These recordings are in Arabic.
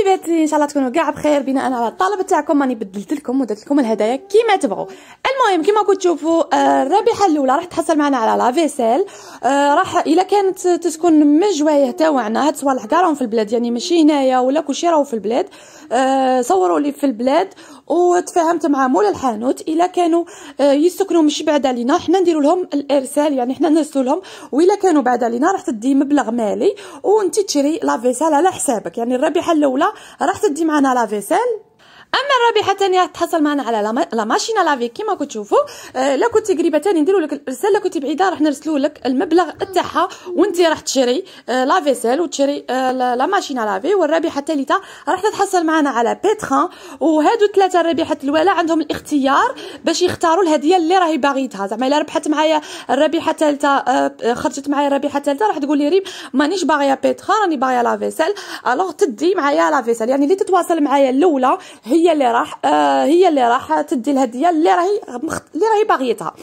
حبيباتي ان شاء الله تكونوا كاع بخير بناء على الطلب تاعكم راني بدلت لكم ودرت لكم الهدايا كيما تبغوا المهم كيما كنت تشوفوا آه، الرابحه الاولى راح تحصل معنا على لا فيسيل آه، راح الا كانت تسكن من جوايه تاعنا هاد صوالح كاع في البلاد يعني ماشي هنايا ولا كلشي راهو في البلاد آه، صوروا لي في البلاد وتفاهمت مع مول الحانوت الا كانوا آه، يسكنوا مش بعد علينا حنا نديروا لهم الارسال يعني حنا نرسلوا لهم والا كانوا بعد علينا راح تدي مبلغ مالي وانت تشري لافيسال على حسابك يعني الربيحه الاولى راح تدي معنا لافيسال اما الرابحه الثانيه تحصل معنا على لا ماشينا لافي كيما كتشوفوا آه لا كنتي قريبه ثاني نديروا لك الرساله كنتي بعيده راح نرسلوا لك المبلغ تاعها وانت راح تشري آه لا فيسيل وتشري آه لا ماشينا لافي والرابحه الثالثه راح تتحصل معنا على بيتخان وهادو ثلاثه الرابحه الاولى عندهم الاختيار باش يختاروا الهديه اللي راهي باغيتها زعما الا ربحت معايا الرابحه الثالثه آه، خرجت معايا الرابحه الثالثه راح تقول لي ريم مانيش باغيه بيتخان راني باغيه لا فيسيل الوغ تدي معايا لا فيسيل يعني اللي تتواصل معايا الاولى هي هي اللي راح آه هي اللي راح تدي الهديه اللي راهي اللي راهي باغيتها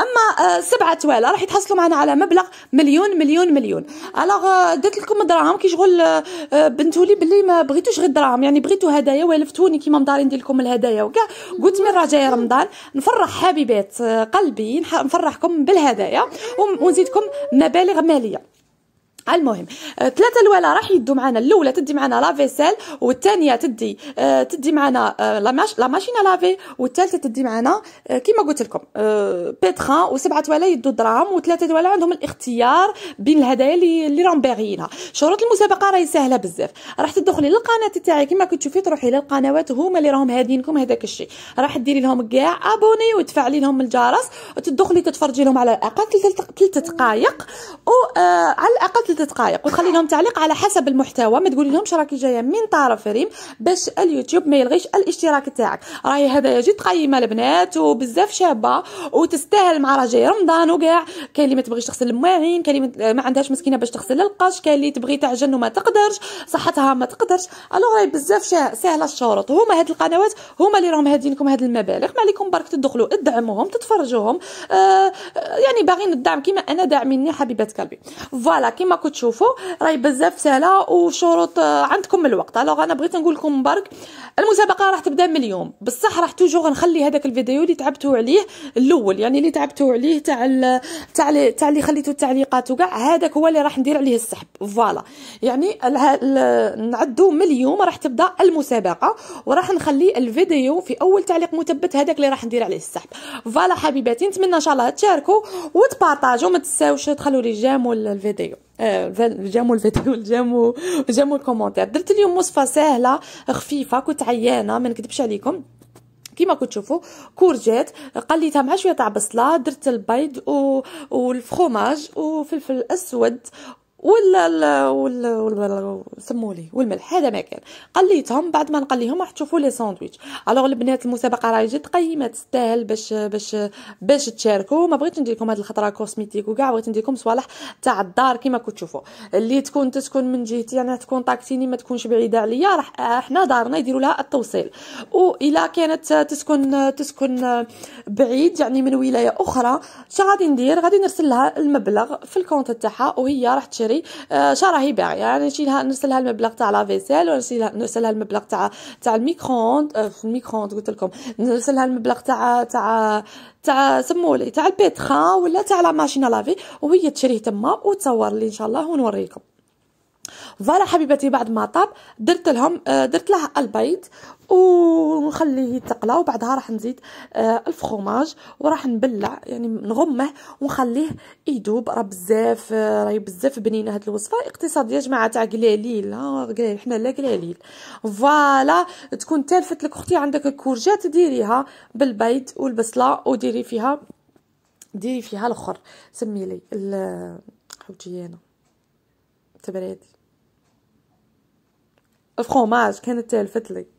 اما آه سبعه توالا راح يتحصلوا معنا على مبلغ مليون مليون مليون الوغ آه، درت لكم دراهم كي شغل آه, آه، بنتولي بلي ما بغيتوش غير دراهم يعني بغيتو هدايا والفتوني كيما مداري ندير لكم الهدايا وكاع قلت من راه جاي رمضان نفرح حبيبات آه، قلبي نفرحكم بالهدايا ونزيدكم مبالغ ماليه المهم آه، ثلاثه الوالا راح يدوا معنا الاولى تدي معنا لافيسيل والثانيه تدي آه تدي معنا آه لا لافي والثالثه تدي معنا آه كيما قلت لكم آه، بيتخان وسبعه الوالا يدوا دراهم وثلاثه الوالا عندهم الاختيار بين الهدايا اللي, اللي راهم باغيينها شروط المسابقه راهي سهله بزاف راح تدخلي للقناه تاعي كيما كتشوفي تروحي للقنوات هما اللي راهم هادينكم هذاك الشيء راح ديري لهم كاع ابوني وتفعلي لهم الجرس وتدخلي تتفرجي لهم على الاقل ثلاثه دقائق وعلى آه، الاقل ثلاث دقائق وتخلي لهم تعليق على حسب المحتوى ما تقولي لهمش راكي جايه من طرف ريم باش اليوتيوب ما يلغيش الاشتراك تاعك راهي هذايا جد قيمه البنات وبزاف شابه وتستاهل مع راجي رمضان وكاع كاين اللي ما تبغيش تغسل المواعين كاين اللي ما عندهاش مسكينه باش تغسل القش كاين اللي تبغي تعجن وما تقدرش صحتها ما تقدرش الوغ راهي بزاف ساهله الشروط هما هاد القنوات هما اللي راهم هادين لكم هاد المبالغ ما عليكم برك تدخلوا ادعموهم تتفرجوهم آه،, آه يعني باغيين الدعم كيما انا داعميني حبيبات قلبي فوالا كيما راكو تشوفوا راهي بزاف سهله وشروط آه، عندكم الوقت الوغ انا بغيت نقول لكم برك المسابقه راح تبدا من اليوم بصح راح توجور نخلي هذاك الفيديو اللي تعبتوا عليه الاول يعني اللي تعبتوا عليه تاع تاع تاع اللي خليتوا التعليقات وكاع هذاك هو اللي راح ندير عليه السحب فوالا يعني نعدو من اليوم راح تبدا المسابقه وراح نخلي الفيديو في اول تعليق مثبت هذاك اللي راح ندير عليه السحب فوالا حبيباتي نتمنى ان شاء الله تشاركوا وتبارطاجوا ما تنساوش تخلوا لي جام ولا الفيديو جامو الفيديو جامو جامو الكومنتير درت اليوم وصفه سهله خفيفه كنت عيانه ما نكذبش عليكم كيما تشوفوا كورجيت قليتها مع شويه تاع بصله درت البيض و... والفخوماج وفلفل اسود ولا ال ولا ولا سمولي والملح هذا ما كان قليتهم بعد ما نقليهم راح تشوفوا لي ساندويتش الوغ البنات المسابقه راهي جات قيمه تستاهل باش باش باش تشاركوا ما بغيتش ندير لكم هذه الخطره كوسميتيك وكاع بغيت ندير لكم صوالح تاع الدار كيما كنتو تشوفوا اللي تكون تسكن من جهتي يعني تكون طاكسيني ما تكونش بعيده عليا راح احنا دارنا يديروا لها التوصيل والا كانت تسكن تسكن بعيد يعني من ولايه اخرى اش غادي ندير غادي نرسل لها المبلغ في الكونت تاعها وهي راح تشارك تشري شا راهي باغيه يعني لها نرسلها المبلغ تاع لا فيسيل ونرسلها نرسلها المبلغ تاع تاع الميكرووند آه، في الميكرووند قلت لكم نرسلها المبلغ تاع تاع تاع سمولي تاع البيتخا ولا تاع لا ماشينه لافي وهي تشريه تما وتصور لي ان شاء الله ونوريكم فوالا حبيباتي بعد ما طاب درت لهم آه، درت له البيض ونخليه يتقلى وبعدها راح نزيد آه، الفخوماج وراح نبلع يعني نغمه ونخليه يدوب راه بزاف آه، راهي بزاف بنينه هاد الوصفه اقتصاديه يا جماعه تاع قلاليل ها قلاليل حنا لا قلاليل فوالا تكون تالفت لك اختي عندك الكورجات ديريها بالبيض والبصله وديري فيها ديري فيها الاخر سمي لي حوتيانه تبريدي الفخوماج كانت تالفت لي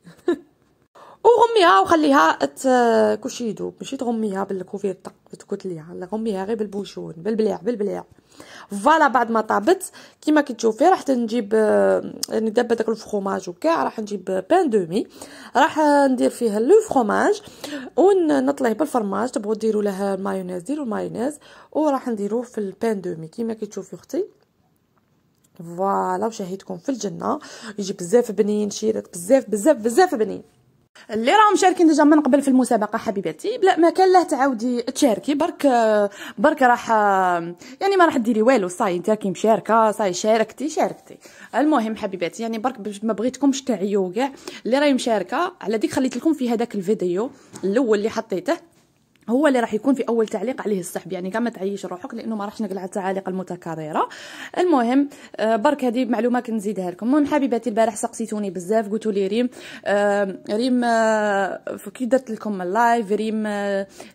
وغميها وخليها كلشي يذوب ماشي تغميها بالكوفيرتا ليها لا غميها غير بالبوشون بالبلاع بالبلاع فوالا بعد ما طابت كيما كتشوفي راح نجيب يعني دابا داك الفخوماج وكاع راح نجيب بان دومي راح ندير فيه لو فخوماج ونطليه بالفرماج تبغوا ديروا له المايونيز ديروا المايونيز وراح نديروه في البان دومي كيما كتشوفي اختي فوالا وشهيتكم في الجنه يجي بزاف بنين شيرات بزاف بزاف بزاف بنين اللي راهم مشاركين ديجا من قبل في المسابقه حبيباتي بلا ما كان لا تعاودي تشاركي برك برك راح يعني ما راح ديري والو صاي انت كي مشاركه صاي شاركتي شاركتي المهم حبيباتي يعني برك ما بغيتكمش تعيو كاع اللي راهي مشاركه على ديك خليت لكم في هذاك الفيديو الاول اللي حطيته هو اللي راح يكون في اول تعليق عليه السحب يعني كما تعيش روحك لانه ما راحش نقل على التعاليق المتكرره المهم آه، برك هذه معلومه كنزيدها لكم المهم حبيباتي البارح سقسيتوني بزاف قلتوا لي ريم آه، ريم آه، كي درت لكم اللايف ريم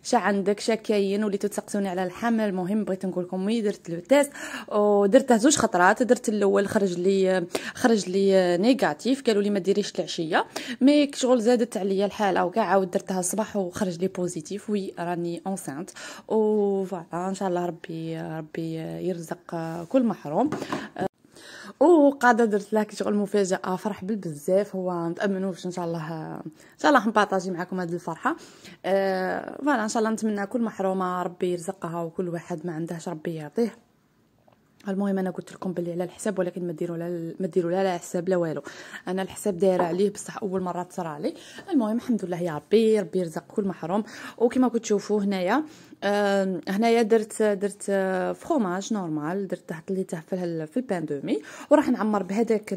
شا عندك شا كاين وليتو تسقسوني على الحمل المهم بغيت نقول لكم وي درت لو تيست ودرته زوج خطرات درت الاول خرج لي خرج لي نيجاتيف قالوا لي ما ديريش العشيه مي شغل زادت عليا الحاله وكاع عاود درتها الصباح وخرج لي بوزيتيف وي راني انسانت وفوالا ان شاء الله ربي ربي يرزق كل محروم أه، قاعده درت لك شغل مفاجاه فرح بالبزاف هو نتامنوا باش ان شاء الله ان شاء الله نبارطاجي معكم هذه الفرحه أه، فوالا أه... ان شاء الله نتمنى كل محرومه ربي يرزقها وكل واحد ما عندهش ربي يعطيه المهم انا قلت لكم بلي على الحساب ولكن ما ديروا لا ما ديروا لا لا حساب لا والو انا الحساب دايره عليه بصح اول مره تصرى لي المهم الحمد لله يا ربي ربي يرزق كل محروم وكما تشوفوا هنايا آه هنايا درت درت آه فخوماج نورمال درت تحت في في البان دومي وراح نعمر بهذاك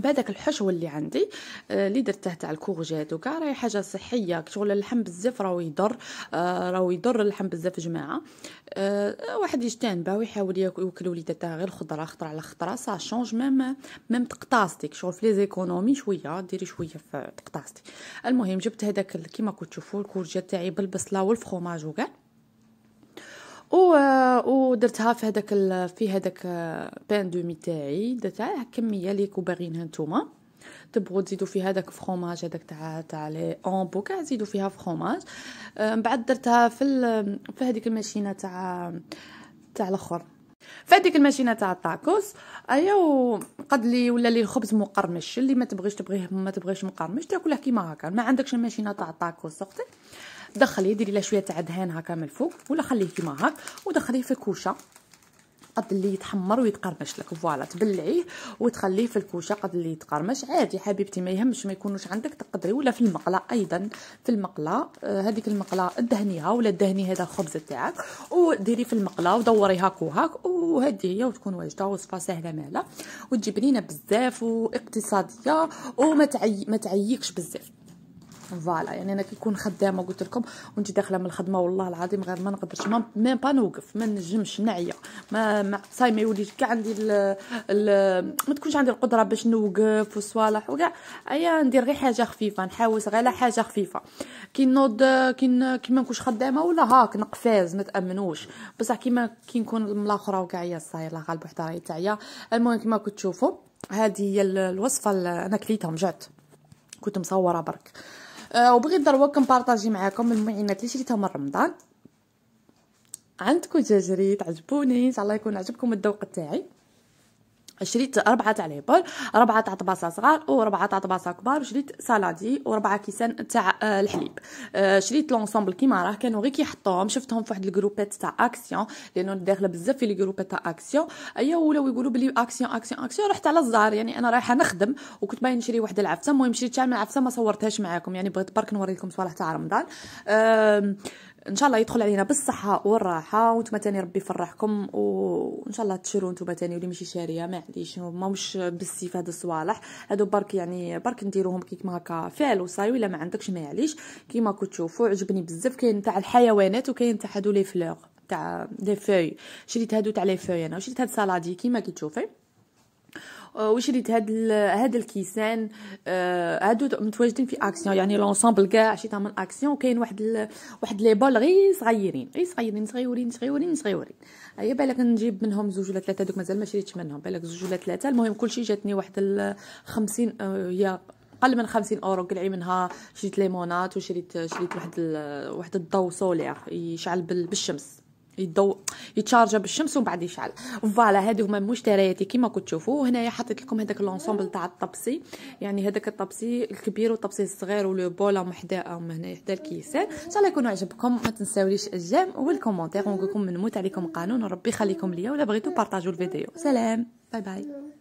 بهذاك الحشو اللي عندي آه، اللي درته تاع الكورجيت وكاع راهي حاجه صحيه شغل اللحم بزاف راهو يضر آه، راهو يضر اللحم بزاف جماعه آه، واحد يجتان به ويحاول ياكل وليداتها غير خضره خضره على خضره سا شونج ميم ميم تقطاصتك شغل في لي زيكونومي شويه ديري شويه في تقطاصتي المهم جبت هذاك كيما كنت تشوفوا الكورجيت تاعي بالبصله والفخوماج وكاع و ودرتها في هذاك ال... في هذاك آه، بان مي تاعي درتها كميه اللي كو باغينها نتوما تبغوا تزيدوا في هذاك فخوماج هذاك تاع تاع لي اونبو كاع زيدوا فيها فخوماج آه، من بعد درتها في ال... في هذيك الماشينه تاع تاع الاخر هذيك الماشينه تاع الطاكوس ايا قد لي ولا لي الخبز مقرمش اللي ما تبغيش تبغيه ما تبغيش مقرمش تاكله كيما هكا ما عندكش الماشينه تاع الطاكوس اختي دخليه ديري له شويه تاع دهان هكا من الفوق ولا خليه كيما هاك ودخليه في كوشه قد اللي يتحمر ويتقرمش لك فوالا تبلعيه وتخليه في الكوشه قد اللي يتقرمش عادي حبيبتي ما يهمش ما يكونوش عندك تقدري ولا في المقله ايضا في المقله آه، هذيك المقله دهنيها ولا دهني هذا الخبز تاعك وديري في المقله ودوري هاك وهاك وهذه هي وتكون واجده وصفه سهله ماله وتجيب بنينه بزاف واقتصاديه وما تعي ما تعييكش بزاف فوالا يعني انا كي نكون خدامه قلت لكم وانت داخله من الخدمه والله العظيم غير ما نقدرش ما با نوقف ما نجمش نعيا ما ما صاي ما يوليش كاع عندي الـ الـ ما تكونش عندي القدره باش نوقف وصوالح وكاع ايا ندير غير حاجه خفيفه نحاوس غير على حاجه خفيفه كي نوض كي كي ما نكونش خدامه ولا هاك نقفاز ما تامنوش بصح كيما كي نكون ملاخره وكاع يا صاي الله غالب وحده راهي تاعيا المهم كيما كنت تشوفوا هذه هي الوصفه انا كليتها مجعت كنت مصوره برك آه وبغيت ضروري كنبارطاجي معاكم المعينات اللي شريتها من رمضان عندكم جا عجبوني ان شاء الله يكون عجبكم الذوق تاعي شريت أربعة تاع ليبول ربعة تاع طباسة صغار وربعة تاع طباسة كبار وشريت سالادي وربعة كيسان تاع آه، الحليب آه، شريت لونسومبل كيما راه كانوا غير كيحطوهم شفتهم في واحد الجروبات تاع اكسيون لانه داخله بزاف في الجروبات تاع اكسيون ايا أيوة، ولاو يقولوا بلي اكسيون اكسيون اكسيون رحت على الزهر يعني انا رايحه نخدم وكنت باين نشري واحد العفسه المهم شريت تاع من العفسه ما صورتهاش معاكم يعني بغيت برك نوريكم صوالح تاع رمضان ان شاء الله يدخل علينا بالصحه والراحه وانتم تاني ربي يفرحكم وان شاء الله تشرو انتم تاني واللي ماشي شاريه معليش ما مش بالسيف هاد الصوالح هادو برك يعني برك نديروهم كيما هكا فعل وصاي ولا ما عندكش معليش كيما كنت تشوفوا عجبني بزاف كاين تاع الحيوانات وكاين تاع هادو لي فلوغ تاع لي فوي شريت هادو تاع لي فوي انا وشريت هاد سالادي كيما كي تشوفي وشريت هاد هاد الكيسان هادو متواجدين في اكسيون يعني لونسامبل كاع شريتها من اكسيون وكاين واحد ال... واحد لي بول غير صغيرين غير صغيرين صغيورين صغيورين صغيورين هيا بالك نجيب منهم زوج ولا ثلاثه دوك مازال ما شريتش منهم بالك زوج ولا ثلاثه المهم كلشي جاتني واحد ال 50 هي قل من 50 اورو قلعي منها شريت ليمونات وشريت شريت واحد ال... واحد الضو سولير يشعل بالشمس يضو يتشارجا بالشمس ومن بعد يشعل فوالا هادو هما مشترياتي كيما كنت تشوفوا هنايا حطيت لكم هذاك لونسومبل تاع الطبسي يعني هذاك الطبسي الكبير والطبسي الصغير ولو بولا محداهم هنا حدا الكيسان ان شاء الله يكونوا عجبكم ما تنساوليش الجيم والكومونتير ونقول لكم من موت عليكم قانون وربي يخليكم ليا ولا بغيتو بارطاجوا الفيديو سلام باي باي